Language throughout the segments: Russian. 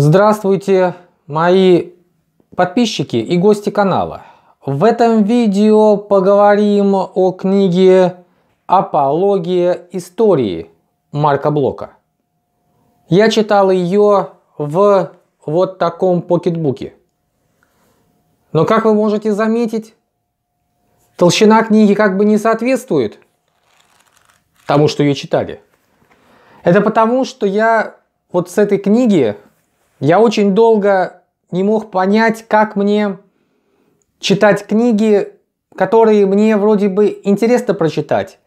Здравствуйте, мои подписчики и гости канала. В этом видео поговорим о книге «Апология истории» Марка Блока. Я читал ее в вот таком покетбуке. Но как вы можете заметить, толщина книги как бы не соответствует тому, что ее читали. Это потому, что я вот с этой книги я очень долго не мог понять, как мне читать книги, которые мне вроде бы интересно прочитать,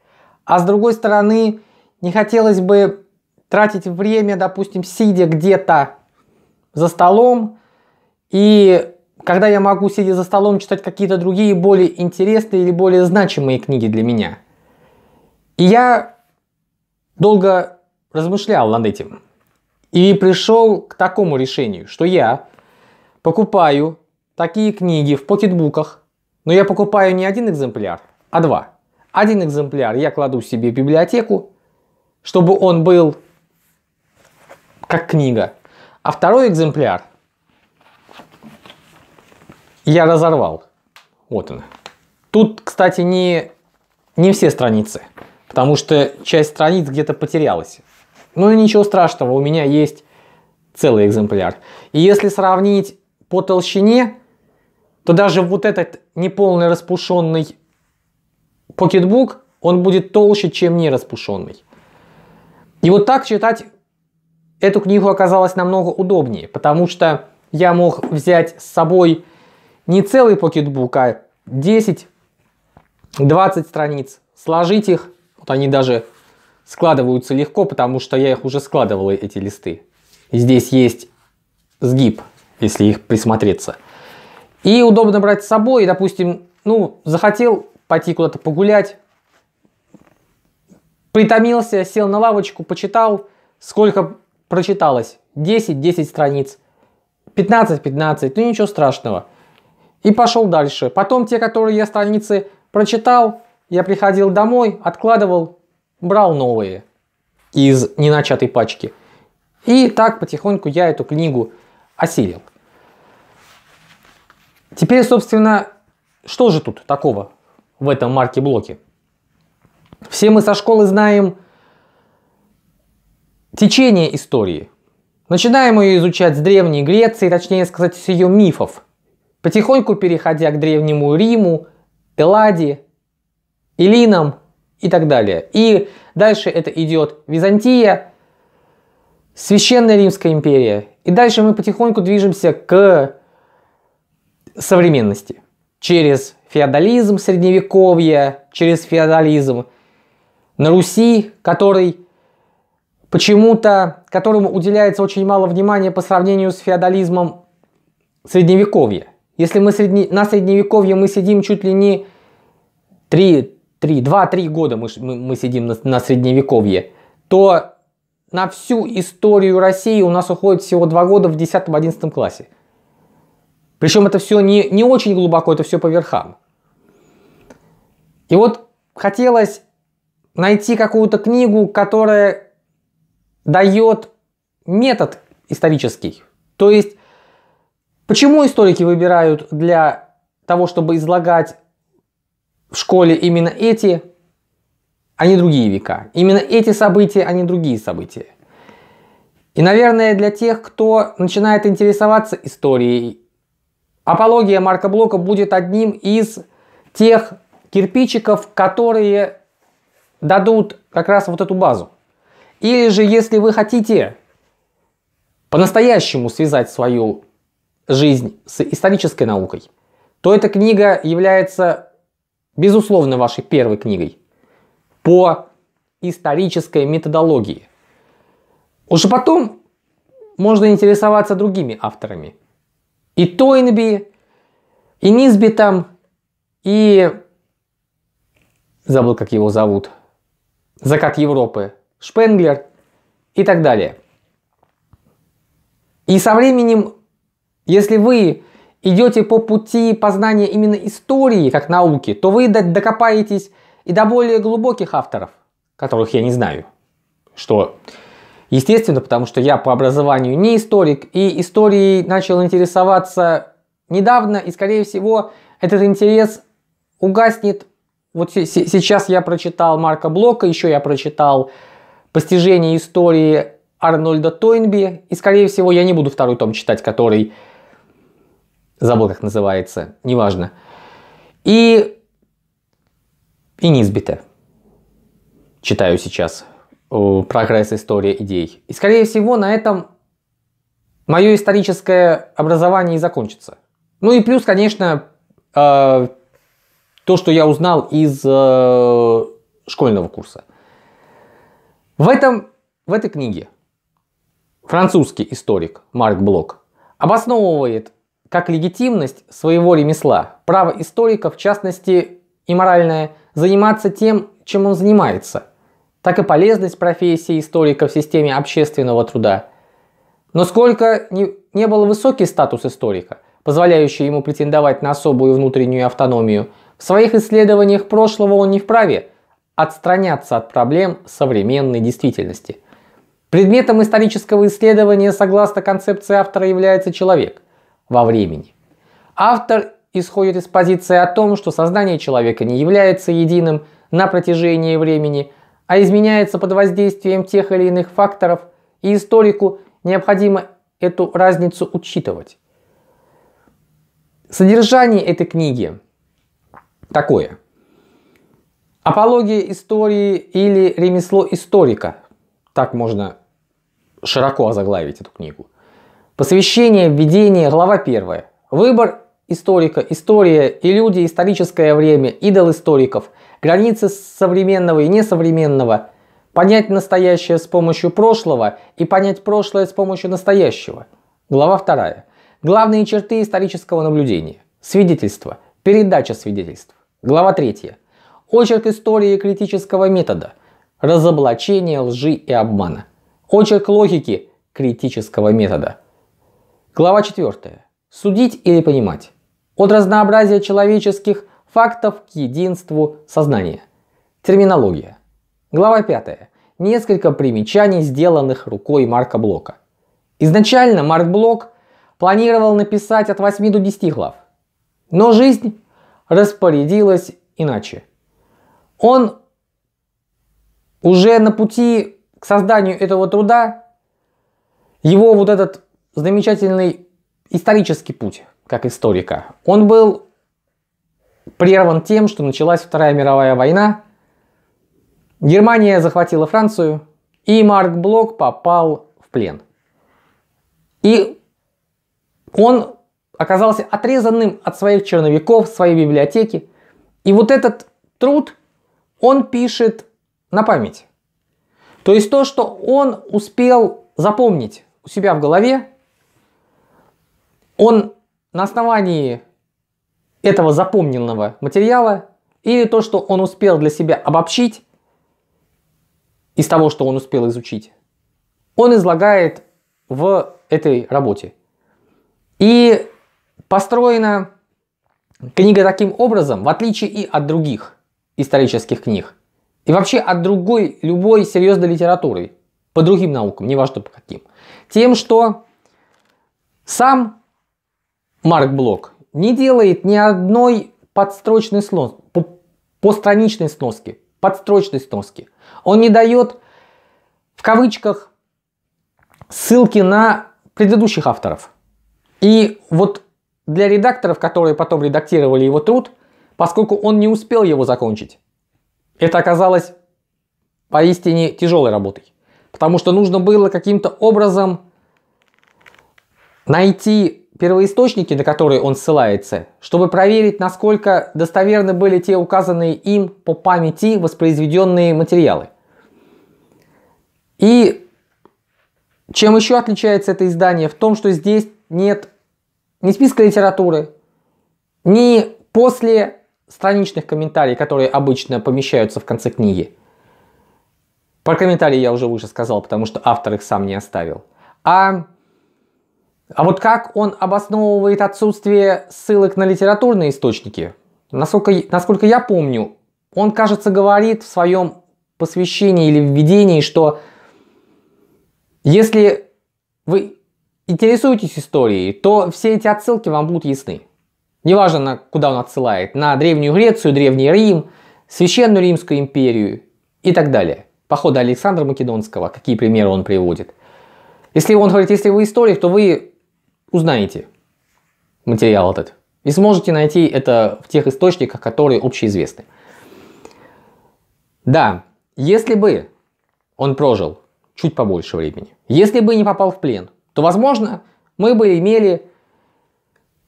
а с другой стороны не хотелось бы тратить время, допустим, сидя где-то за столом, и когда я могу, сидя за столом, читать какие-то другие более интересные или более значимые книги для меня. И я долго размышлял над этим. И пришел к такому решению, что я покупаю такие книги в покетбуках, но я покупаю не один экземпляр, а два. Один экземпляр я кладу себе в библиотеку, чтобы он был как книга. А второй экземпляр я разорвал. Вот он. Тут, кстати, не, не все страницы, потому что часть страниц где-то потерялась. Ну и ничего страшного, у меня есть целый экземпляр. И если сравнить по толщине, то даже вот этот неполный распушенный покетбук, он будет толще, чем не распушенный. И вот так читать эту книгу оказалось намного удобнее, потому что я мог взять с собой не целый покетбук, а 10-20 страниц, сложить их, вот они даже складываются легко, потому что я их уже складывал, эти листы. здесь есть сгиб, если их присмотреться. И удобно брать с собой, и, допустим, ну, захотел пойти куда-то погулять, притомился, сел на лавочку, почитал, сколько прочиталось, 10-10 страниц, 15-15, ну ничего страшного. И пошел дальше. Потом те, которые я страницы прочитал, я приходил домой, откладывал, брал новые из неначатой пачки. И так потихоньку я эту книгу осилил. Теперь, собственно, что же тут такого в этом марке-блоке? Все мы со школы знаем течение истории. Начинаем ее изучать с Древней Греции, точнее сказать, с ее мифов. Потихоньку переходя к Древнему Риму, Элладе, Илинам и так далее. И дальше это идет Византия, Священная Римская империя. И дальше мы потихоньку движемся к современности. Через феодализм средневековья, через феодализм на Руси, который почему-то, которому уделяется очень мало внимания по сравнению с феодализмом средневековья. Если мы средне, на средневековье мы сидим чуть ли не 3, 3, 2-3 года мы, мы, мы сидим на, на средневековье, то на всю историю России у нас уходит всего 2 года в 10-11 классе. Причем это все не, не очень глубоко, это все по верхам. И вот хотелось найти какую-то книгу, которая дает метод исторический. То есть, почему историки выбирают для того, чтобы излагать в школе именно эти, а не другие века. Именно эти события, а не другие события. И, наверное, для тех, кто начинает интересоваться историей, апология Марка Блока будет одним из тех кирпичиков, которые дадут как раз вот эту базу. Или же, если вы хотите по-настоящему связать свою жизнь с исторической наукой, то эта книга является безусловно, вашей первой книгой по исторической методологии. Уже потом можно интересоваться другими авторами. И Тойнби, и Низбитом, и... Забыл, как его зовут. Закат Европы. Шпенглер и так далее. И со временем, если вы идете по пути познания именно истории как науки, то вы докопаетесь и до более глубоких авторов, которых я не знаю. Что естественно, потому что я по образованию не историк, и историей начал интересоваться недавно, и скорее всего этот интерес угаснет. Вот сейчас я прочитал Марка Блока, еще я прочитал «Постижение истории» Арнольда Тойнби, и скорее всего я не буду второй том читать, который Забыл, как называется. Неважно. И... И неизбитая. Читаю сейчас э, прогресс истории идей. И, скорее всего, на этом мое историческое образование и закончится. Ну и плюс, конечно, э, то, что я узнал из э, школьного курса. В, этом, в этой книге французский историк Марк Блок обосновывает как легитимность своего ремесла. Право историка, в частности, и моральное, заниматься тем, чем он занимается, так и полезность профессии историка в системе общественного труда. Но сколько не, не был высокий статус историка, позволяющий ему претендовать на особую внутреннюю автономию, в своих исследованиях прошлого он не вправе отстраняться от проблем современной действительности. Предметом исторического исследования, согласно концепции автора, является человек – во времени. Автор исходит из позиции о том, что сознание человека не является единым на протяжении времени, а изменяется под воздействием тех или иных факторов, и историку необходимо эту разницу учитывать. Содержание этой книги такое. Апология истории или ремесло историка. Так можно широко озаглавить эту книгу. Посвящение, введение, глава первая. Выбор историка, история и люди, историческое время, идол историков, границы современного и несовременного, понять настоящее с помощью прошлого и понять прошлое с помощью настоящего. Глава вторая. Главные черты исторического наблюдения. Свидетельство. Передача свидетельств. Глава третья. Очерк истории критического метода. Разоблачение лжи и обмана. Очерк логики критического метода. Глава 4. Судить или понимать. От разнообразия человеческих фактов к единству сознания. Терминология. Глава 5. Несколько примечаний, сделанных рукой Марка Блока. Изначально Марк Блок планировал написать от 8 до 10 глав. Но жизнь распорядилась иначе. Он уже на пути к созданию этого труда, его вот этот замечательный исторический путь, как историка. Он был прерван тем, что началась Вторая мировая война, Германия захватила Францию, и Марк Блок попал в плен. И он оказался отрезанным от своих черновиков, своей библиотеки. И вот этот труд он пишет на память. То есть то, что он успел запомнить у себя в голове, он на основании этого запомненного материала или то, что он успел для себя обобщить из того, что он успел изучить, он излагает в этой работе. И построена книга таким образом, в отличие и от других исторических книг, и вообще от другой, любой серьезной литературы, по другим наукам, неважно по каким, тем, что сам Марк Блок не делает ни одной подстрочной сноски, постраничной сноски, подстрочной сноски. Он не дает, в кавычках, ссылки на предыдущих авторов. И вот для редакторов, которые потом редактировали его труд, поскольку он не успел его закончить, это оказалось поистине тяжелой работой. Потому что нужно было каким-то образом найти первоисточники, на которые он ссылается, чтобы проверить, насколько достоверны были те указанные им по памяти воспроизведенные материалы. И чем еще отличается это издание? В том, что здесь нет ни списка литературы, ни после страничных комментариев, которые обычно помещаются в конце книги. Про комментарии я уже выше сказал, потому что автор их сам не оставил. А а вот как он обосновывает отсутствие ссылок на литературные источники? Насколько, насколько я помню, он, кажется, говорит в своем посвящении или введении, что если вы интересуетесь историей, то все эти отсылки вам будут ясны. Неважно, на, куда он отсылает, на Древнюю Грецию, Древний Рим, Священную Римскую империю и так далее. Походы Александра Македонского, какие примеры он приводит. Если он говорит, если вы историк, то вы узнаете материал этот. И сможете найти это в тех источниках, которые общеизвестны. Да, если бы он прожил чуть побольше времени, если бы не попал в плен, то, возможно, мы бы имели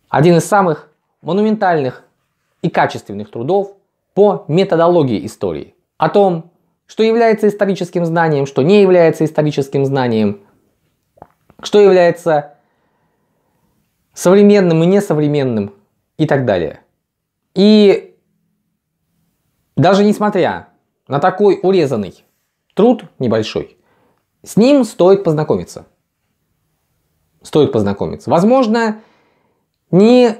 один из самых монументальных и качественных трудов по методологии истории. О том, что является историческим знанием, что не является историческим знанием, что является современным и несовременным и так далее. И даже несмотря на такой урезанный труд небольшой, с ним стоит познакомиться. Стоит познакомиться. Возможно, не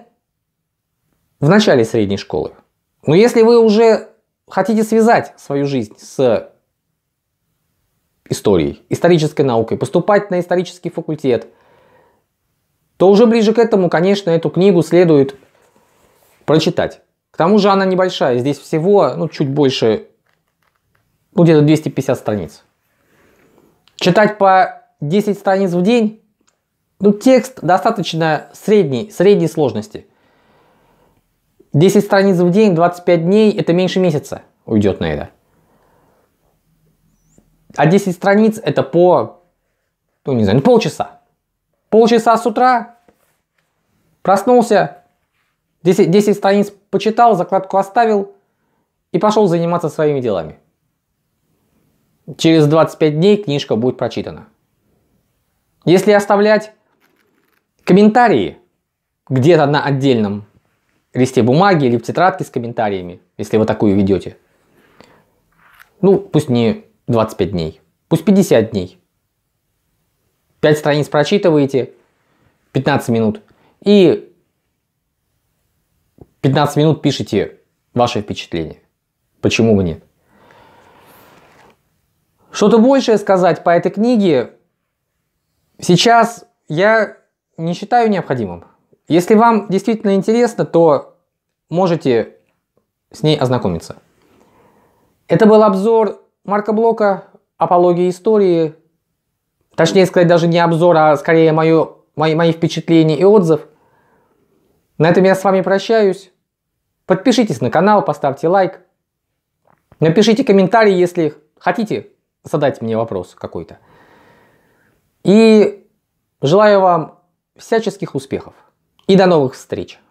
в начале средней школы. Но если вы уже хотите связать свою жизнь с историей, исторической наукой, поступать на исторический факультет – то уже ближе к этому, конечно, эту книгу следует прочитать. К тому же она небольшая, здесь всего ну, чуть больше, ну где-то 250 страниц. Читать по 10 страниц в день, ну текст достаточно средней, средней сложности. 10 страниц в день, 25 дней, это меньше месяца уйдет на это. А 10 страниц это по, ну не знаю, ну, полчаса. Полчаса с утра, проснулся, 10, 10 страниц почитал, закладку оставил и пошел заниматься своими делами. Через 25 дней книжка будет прочитана. Если оставлять комментарии где-то на отдельном листе бумаги или в тетрадке с комментариями, если вы такую ведете, ну пусть не 25 дней, пусть 50 дней – 5 страниц прочитываете, 15 минут. И 15 минут пишите ваши впечатления. Почему бы нет? Что-то большее сказать по этой книге сейчас я не считаю необходимым. Если вам действительно интересно, то можете с ней ознакомиться. Это был обзор Марка Блока «Апология истории» Точнее сказать, даже не обзор, а скорее мое, мои, мои впечатления и отзыв. На этом я с вами прощаюсь. Подпишитесь на канал, поставьте лайк. Напишите комментарий, если хотите задать мне вопрос какой-то. И желаю вам всяческих успехов. И до новых встреч.